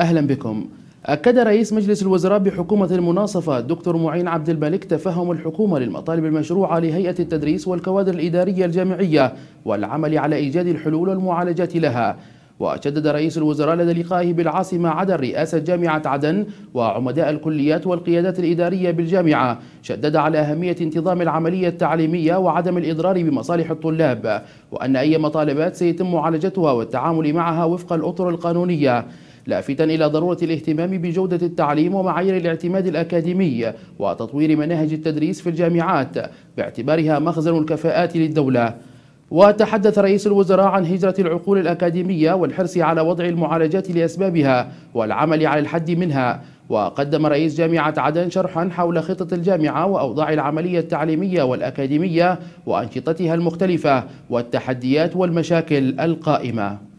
أهلا بكم أكد رئيس مجلس الوزراء بحكومة المناصفة دكتور معين عبد الملك تفهم الحكومة للمطالب المشروعة لهيئة التدريس والكوادر الإدارية الجامعية والعمل على إيجاد الحلول والمعالجات لها وشدد رئيس الوزراء لدى لقائه بالعاصمة عدن رئاسة جامعة عدن وعمداء الكليات والقيادات الإدارية بالجامعة شدد على أهمية انتظام العملية التعليمية وعدم الإضرار بمصالح الطلاب وأن أي مطالبات سيتم معالجتها والتعامل معها وفق الأطر القانونية لافتا إلى ضرورة الاهتمام بجودة التعليم ومعايير الاعتماد الأكاديمي وتطوير مناهج التدريس في الجامعات باعتبارها مخزن الكفاءات للدولة وتحدث رئيس الوزراء عن هجرة العقول الأكاديمية والحرص على وضع المعالجات لأسبابها والعمل على الحد منها وقدم رئيس جامعة عدن شرحا حول خطة الجامعة وأوضاع العملية التعليمية والأكاديمية وأنشطتها المختلفة والتحديات والمشاكل القائمة